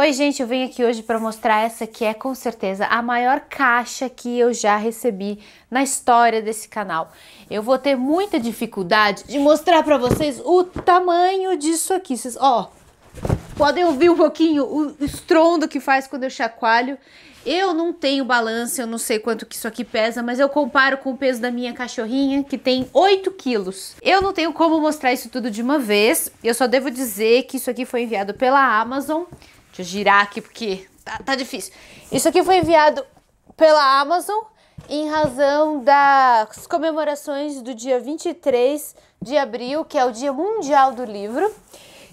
Oi, gente, eu venho aqui hoje para mostrar essa que é com certeza a maior caixa que eu já recebi na história desse canal. Eu vou ter muita dificuldade de mostrar para vocês o tamanho disso aqui. Vocês, ó, podem ouvir um pouquinho o estrondo que faz quando eu chacoalho. Eu não tenho balança, eu não sei quanto que isso aqui pesa, mas eu comparo com o peso da minha cachorrinha, que tem 8 quilos. Eu não tenho como mostrar isso tudo de uma vez, eu só devo dizer que isso aqui foi enviado pela Amazon. Deixa eu girar aqui porque tá, tá difícil. Isso aqui foi enviado pela Amazon em razão das comemorações do dia 23 de abril, que é o Dia Mundial do Livro,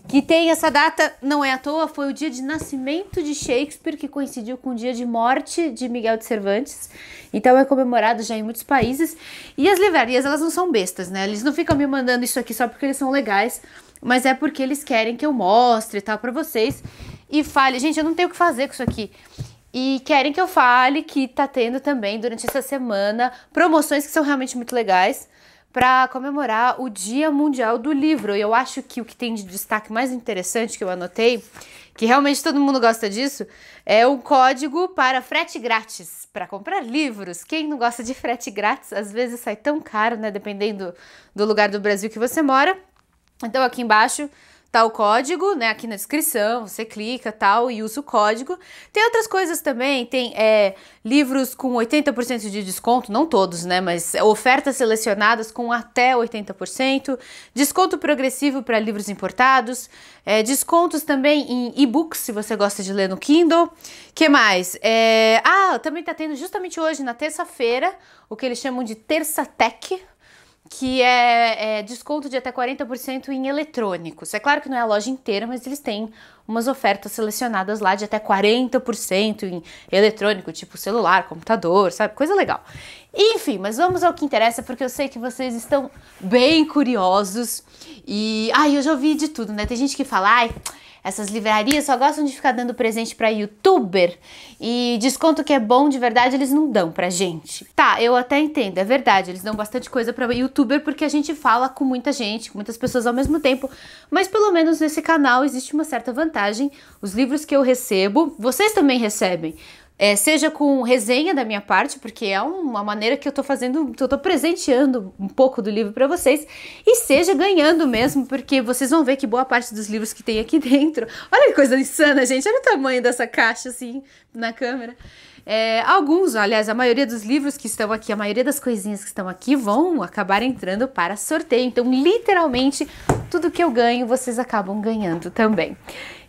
que tem essa data, não é à toa, foi o dia de nascimento de Shakespeare, que coincidiu com o dia de morte de Miguel de Cervantes. Então é comemorado já em muitos países. E as livrarias, elas não são bestas, né? Eles não ficam me mandando isso aqui só porque eles são legais, mas é porque eles querem que eu mostre e tal para vocês e fale, gente, eu não tenho o que fazer com isso aqui. E querem que eu fale que tá tendo também durante essa semana promoções que são realmente muito legais para comemorar o Dia Mundial do Livro. E eu acho que o que tem de destaque mais interessante que eu anotei, que realmente todo mundo gosta disso, é o código para frete grátis, para comprar livros. Quem não gosta de frete grátis, às vezes sai tão caro, né, dependendo do lugar do Brasil que você mora. Então aqui embaixo tá o código, né, aqui na descrição, você clica tal e usa o código. Tem outras coisas também, tem é, livros com 80% de desconto, não todos, né, mas ofertas selecionadas com até 80%, desconto progressivo para livros importados, é, descontos também em e-books, se você gosta de ler no Kindle. que mais? É, ah, também tá tendo justamente hoje, na terça-feira, o que eles chamam de Terça Tech, que é, é, desconto de até 40% em eletrônicos. É claro que não é a loja inteira, mas eles têm umas ofertas selecionadas lá de até 40% em eletrônico, tipo celular, computador, sabe? Coisa legal. Enfim, mas vamos ao que interessa, porque eu sei que vocês estão bem curiosos. E, ai, ah, eu já ouvi de tudo, né? Tem gente que fala, ai, essas livrarias só gostam de ficar dando presente para youtuber e desconto que é bom de verdade eles não dão pra gente. Tá, eu até entendo, é verdade, eles dão bastante coisa para youtuber porque a gente fala com muita gente, com muitas pessoas ao mesmo tempo, mas pelo menos nesse canal existe uma certa vantagem vantagem. Os livros que eu recebo, vocês também recebem. É, seja com resenha da minha parte, porque é uma maneira que eu tô fazendo, eu tô presenteando um pouco do livro para vocês, e seja ganhando mesmo, porque vocês vão ver que boa parte dos livros que tem aqui dentro. Olha que coisa insana, gente, olha o tamanho dessa caixa assim na câmera. É, alguns, aliás, a maioria dos livros que estão aqui, a maioria das coisinhas que estão aqui vão acabar entrando para sorteio. Então, literalmente, tudo que eu ganho, vocês acabam ganhando também.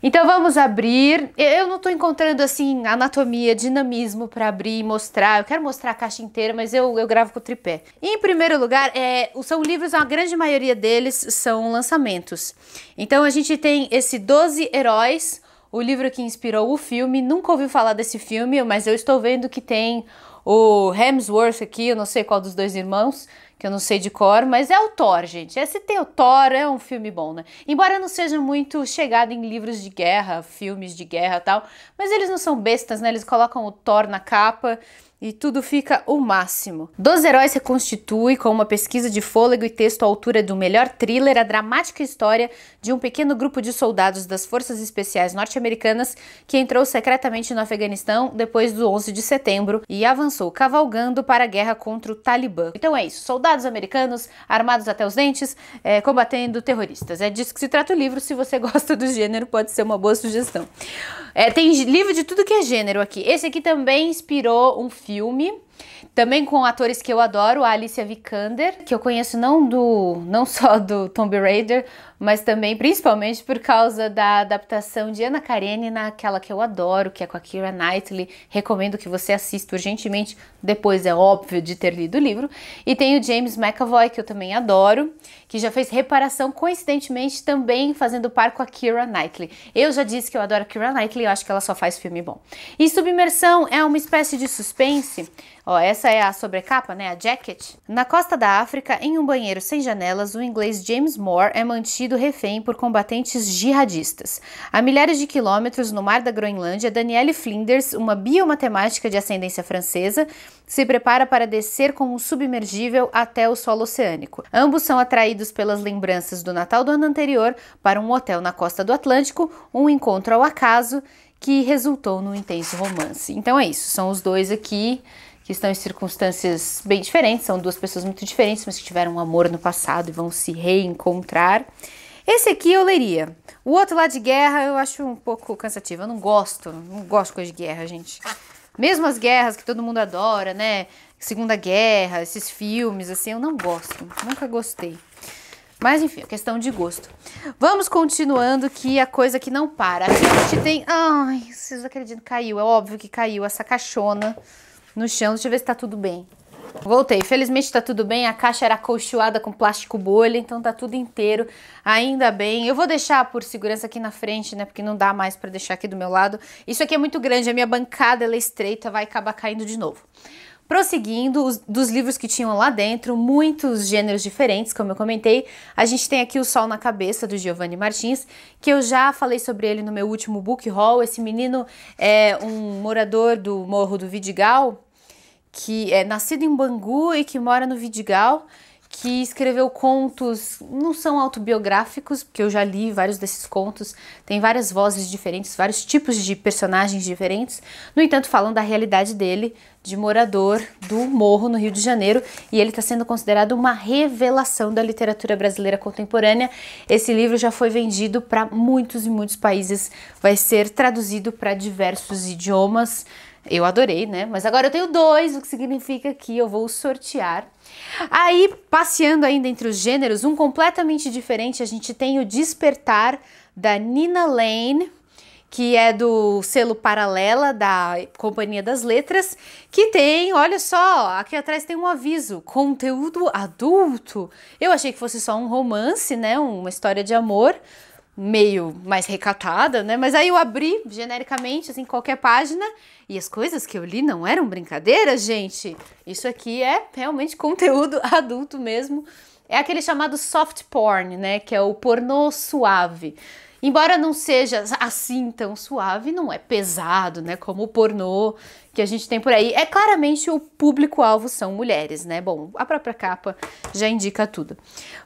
Então vamos abrir. Eu não estou encontrando assim anatomia, dinamismo para abrir e mostrar. Eu quero mostrar a caixa inteira, mas eu, eu gravo com o tripé. Em primeiro lugar, é, são livros, a grande maioria deles são lançamentos. Então a gente tem esse 12 Heróis, o livro que inspirou o filme. Nunca ouvi falar desse filme, mas eu estou vendo que tem o Hemsworth aqui, eu não sei qual dos dois irmãos, que eu não sei de cor, mas é o Thor, gente. Esse tem o Thor, é um filme bom, né? Embora não seja muito chegado em livros de guerra, filmes de guerra tal, mas eles não são bestas, né? Eles colocam o Thor na capa e tudo fica o máximo. Dos Heróis reconstitui com uma pesquisa de fôlego e texto à altura do melhor thriller a dramática história de um pequeno grupo de soldados das Forças Especiais Norte-Americanas que entrou secretamente no Afeganistão depois do 11 de setembro e avançou cavalgando para a guerra contra o Talibã. Então é isso, soldados americanos armados até os dentes é, combatendo terroristas. É disso que se trata o livro, se você gosta do gênero pode ser uma boa sugestão. É, tem livro de tudo que é gênero aqui. Esse aqui também inspirou um filme. Também com atores que eu adoro, a Alicia Vikander, que eu conheço não do não só do Tomb Raider, mas também principalmente por causa da adaptação de Ana Karenina, aquela que eu adoro, que é com a Kira Knightley. Recomendo que você assista urgentemente, depois é óbvio de ter lido o livro. E tem o James McAvoy, que eu também adoro, que já fez reparação, coincidentemente também fazendo par com a Kira Knightley. Eu já disse que eu adoro a Kira Knightley, eu acho que ela só faz filme bom. E Submersão é uma espécie de suspense. Ó, essa é a sobrecapa, né, a jacket. Na costa da África, em um banheiro sem janelas, o inglês James Moore é mantido mantido refém por combatentes jihadistas. A milhares de quilômetros no mar da Groenlândia, Danielle Flinders, uma biomatemática de ascendência francesa, se prepara para descer com um submergível até o solo oceânico. Ambos são atraídos pelas lembranças do Natal do ano anterior para um hotel na costa do Atlântico, um encontro ao acaso que resultou num intenso romance. Então é isso, são os dois aqui que estão em circunstâncias bem diferentes, são duas pessoas muito diferentes, mas que tiveram um amor no passado e vão se reencontrar. Esse aqui eu leria. O outro lá de guerra eu acho um pouco cansativo. Eu não gosto, não gosto de coisa de guerra, gente. Mesmo as guerras que todo mundo adora, né? Segunda Guerra, esses filmes, assim, eu não gosto. Nunca gostei. Mas enfim, é questão de gosto. Vamos continuando que a coisa que não para. Aqui a gente tem. Ai, vocês acreditam, caiu. É óbvio que caiu essa caixona no chão. Deixa eu ver se tá tudo bem. Voltei. Felizmente tá tudo bem. A caixa era colchoada com plástico bolha, então tá tudo inteiro. Ainda bem. Eu vou deixar por segurança aqui na frente, né? Porque não dá mais pra deixar aqui do meu lado. Isso aqui é muito grande. A minha bancada, ela é estreita, vai acabar caindo de novo. Prosseguindo, os, dos livros que tinham lá dentro, muitos gêneros diferentes, como eu comentei, a gente tem aqui O Sol na Cabeça, do Giovanni Martins, que eu já falei sobre ele no meu último book haul. Esse menino é um morador do Morro do Vidigal, que é nascido em Bangu e que mora no Vidigal, que escreveu contos, não são autobiográficos, porque eu já li vários desses contos, tem várias vozes diferentes, vários tipos de personagens diferentes, no entanto, falam da realidade dele, de morador do Morro, no Rio de Janeiro, e ele está sendo considerado uma revelação da literatura brasileira contemporânea. Esse livro já foi vendido para muitos e muitos países, vai ser traduzido para diversos idiomas. Eu adorei, né? Mas agora eu tenho dois, o que significa que eu vou sortear. Aí, passeando ainda entre os gêneros, um completamente diferente, a gente tem o Despertar da Nina Lane, que é do selo Paralela da Companhia das Letras, que tem, olha só, aqui atrás tem um aviso, conteúdo adulto. Eu achei que fosse só um romance, né, uma história de amor, meio mais recatada, né? Mas aí eu abri genericamente, assim, qualquer página, e as coisas que eu li não eram brincadeiras, gente. Isso aqui é realmente conteúdo adulto mesmo. É aquele chamado soft porn, né? Que é o pornô suave. Embora não seja assim tão suave, não é pesado, né? Como o pornô que a gente tem por aí. É claramente o público-alvo são mulheres, né? Bom, a própria capa já indica tudo.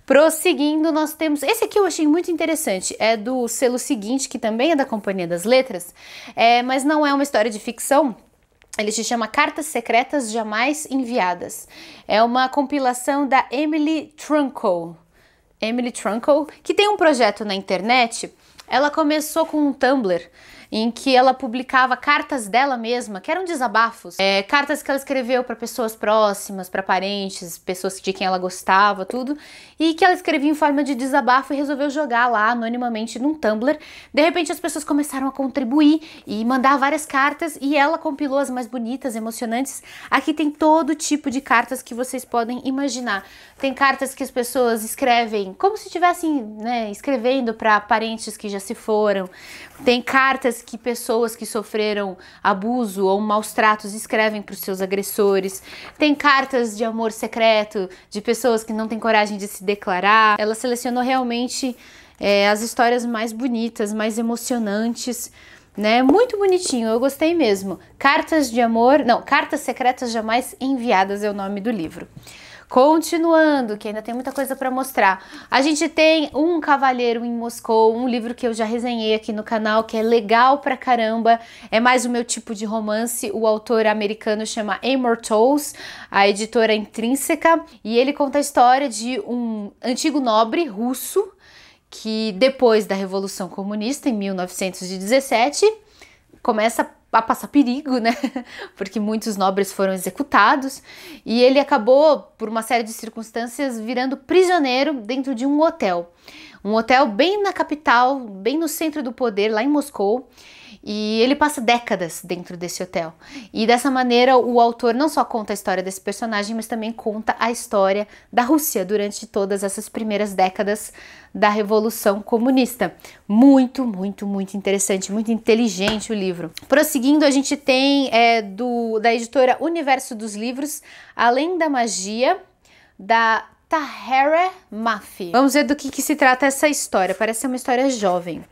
Prosseguindo, nós temos. Esse aqui eu achei muito interessante. É do selo seguinte, que também é da Companhia das Letras, é, mas não é uma história de ficção ele se chama Cartas Secretas Jamais Enviadas. É uma compilação da Emily Trunkel. Emily Trunkel, que tem um projeto na internet. Ela começou com um Tumblr em que ela publicava cartas dela mesma, que eram desabafos, é, cartas que ela escreveu para pessoas próximas, para parentes, pessoas de quem ela gostava, tudo, e que ela escrevia em forma de desabafo e resolveu jogar lá anonimamente num Tumblr. De repente as pessoas começaram a contribuir e mandar várias cartas e ela compilou as mais bonitas, emocionantes. Aqui tem todo tipo de cartas que vocês podem imaginar. Tem cartas que as pessoas escrevem como se estivessem né, escrevendo para parentes que já se foram. Tem cartas que pessoas que sofreram abuso ou maus tratos escrevem para os seus agressores. Tem cartas de amor secreto, de pessoas que não têm coragem de se declarar. Ela selecionou realmente é, as histórias mais bonitas, mais emocionantes. Né? Muito bonitinho, eu gostei mesmo. Cartas de amor, não, Cartas Secretas Jamais Enviadas é o nome do livro. Continuando, que ainda tem muita coisa para mostrar. A gente tem Um Cavaleiro em Moscou, um livro que eu já resenhei aqui no canal, que é legal pra caramba. É mais o meu tipo de romance. O autor americano chama Immortals, a editora Intrínseca, e ele conta a história de um antigo nobre russo que depois da Revolução Comunista em 1917 começa a passar perigo, né? Porque muitos nobres foram executados e ele acabou, por uma série de circunstâncias, virando prisioneiro dentro de um hotel. Um hotel bem na capital, bem no centro do poder, lá em Moscou. E ele passa décadas dentro desse hotel. E dessa maneira, o autor não só conta a história desse personagem, mas também conta a história da Rússia durante todas essas primeiras décadas da Revolução Comunista. Muito, muito, muito interessante, muito inteligente o livro. Prosseguindo, a gente tem é, do, da editora Universo dos Livros, Além da Magia, da Tahere Mafi. Vamos ver do que, que se trata essa história. Parece ser uma história jovem.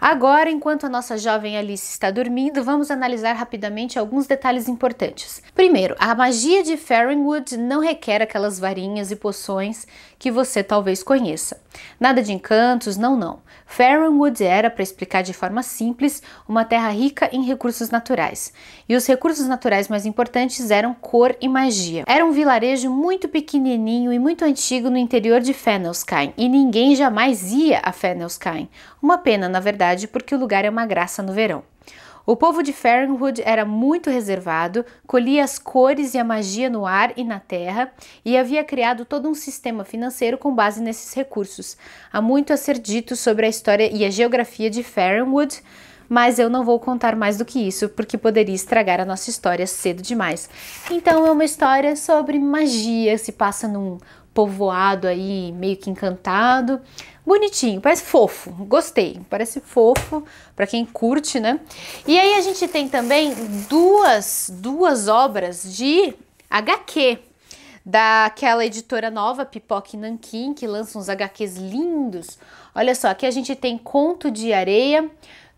Agora, enquanto a nossa jovem Alice está dormindo, vamos analisar rapidamente alguns detalhes importantes. Primeiro, a magia de Farringwood não requer aquelas varinhas e poções que você talvez conheça. Nada de encantos, não, não. Farringwood era, para explicar de forma simples, uma terra rica em recursos naturais. E os recursos naturais mais importantes eram cor e magia. Era um vilarejo muito pequenininho e muito antigo no interior de Fenelskine, e ninguém jamais ia a Fenelskine. Uma pena, na verdade, cidade porque o lugar é uma graça no verão. O povo de Fernwood era muito reservado, colhia as cores e a magia no ar e na terra e havia criado todo um sistema financeiro com base nesses recursos. Há muito a ser dito sobre a história e a geografia de Fernwood, mas eu não vou contar mais do que isso porque poderia estragar a nossa história cedo demais. Então é uma história sobre magia, se passa num povoado aí meio que encantado. Bonitinho, parece fofo, gostei, parece fofo para quem curte, né? E aí a gente tem também duas, duas obras de HQ daquela editora nova, Pipoque Nanquim, que lança uns HQs lindos. Olha só, aqui a gente tem Conto de Areia,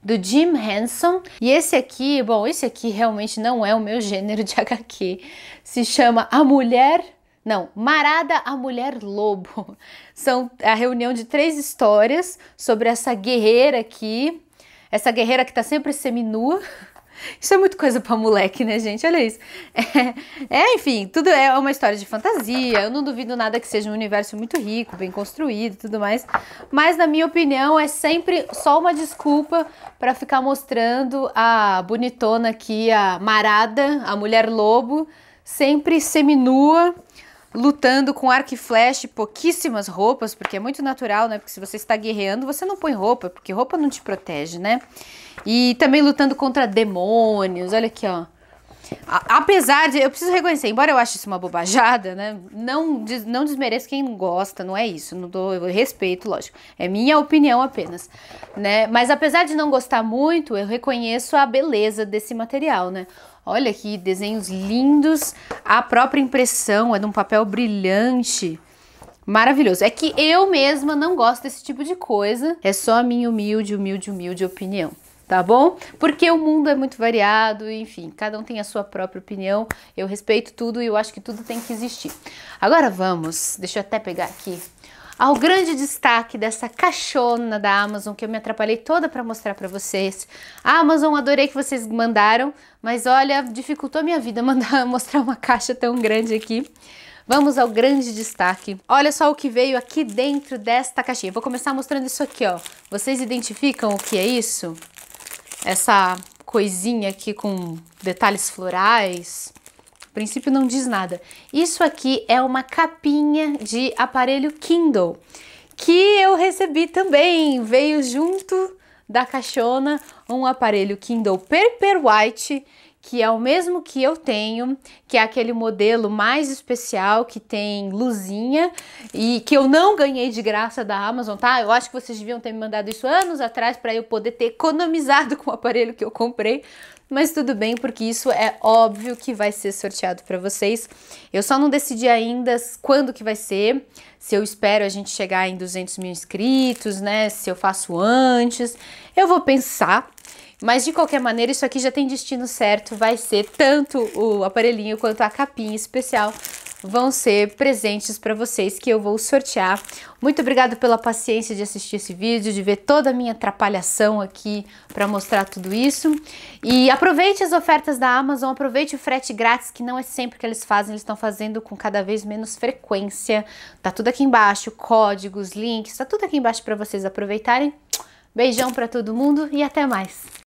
do Jim Henson. E esse aqui, bom, esse aqui realmente não é o meu gênero de HQ. Se chama A Mulher não, Marada a Mulher Lobo. São a reunião de três histórias sobre essa guerreira aqui, essa guerreira que tá sempre seminua. Isso é muito coisa pra moleque, né, gente? Olha isso. É, é, enfim, tudo é uma história de fantasia. Eu não duvido nada que seja um universo muito rico, bem construído e tudo mais. Mas, na minha opinião, é sempre só uma desculpa para ficar mostrando a bonitona aqui, a marada, a mulher lobo, sempre seminua lutando com arco e flecha, e pouquíssimas roupas, porque é muito natural, né? Porque se você está guerreando, você não põe roupa, porque roupa não te protege, né? E também lutando contra demônios, olha aqui, ó. apesar de, eu preciso reconhecer, embora eu ache isso uma bobajada, né? Não, des, não desmereço quem gosta, não é isso. Não dou eu respeito, lógico. É minha opinião apenas, né? Mas apesar de não gostar muito, eu reconheço a beleza desse material, né? Olha que desenhos lindos. A própria impressão é de um papel brilhante. Maravilhoso. É que eu mesma não gosto desse tipo de coisa. É só a minha humilde, humilde, humilde opinião tá bom? Porque o mundo é muito variado, enfim, cada um tem a sua própria opinião. Eu respeito tudo e eu acho que tudo tem que existir. Agora vamos, deixa eu até pegar aqui ao grande destaque dessa caixona da Amazon que eu me atrapalhei toda para mostrar para vocês. A Amazon, adorei que vocês mandaram, mas olha, dificultou minha vida mandar mostrar uma caixa tão grande aqui. Vamos ao grande destaque. Olha só o que veio aqui dentro desta caixinha. Vou começar mostrando isso aqui, ó. Vocês identificam o que é isso? Essa coisinha aqui com detalhes florais princípio não diz nada. Isso aqui é uma capinha de aparelho Kindle que eu recebi também. Veio junto da caixona um aparelho Kindle Paperwhite que é o mesmo que eu tenho, que é aquele modelo mais especial que tem luzinha e que eu não ganhei de graça da Amazon, tá? Eu acho que vocês deviam ter me mandado isso anos atrás para eu poder ter economizado com o aparelho que eu comprei, mas tudo bem, porque isso é óbvio que vai ser sorteado para vocês. Eu só não decidi ainda quando que vai ser, se eu espero a gente chegar em 200 mil inscritos, né, se eu faço antes, eu vou pensar. Mas de qualquer maneira, isso aqui já tem destino certo, vai ser tanto o aparelhinho quanto a capinha especial vão ser presentes para vocês que eu vou sortear. Muito obrigado pela paciência de assistir esse vídeo, de ver toda a minha atrapalhação aqui para mostrar tudo isso. E aproveite as ofertas da Amazon, aproveite o frete grátis, que não é sempre que eles fazem, eles estão fazendo com cada vez menos frequência. Tá tudo aqui embaixo, códigos, links, tá tudo aqui embaixo para vocês aproveitarem. Beijão para todo mundo e até mais.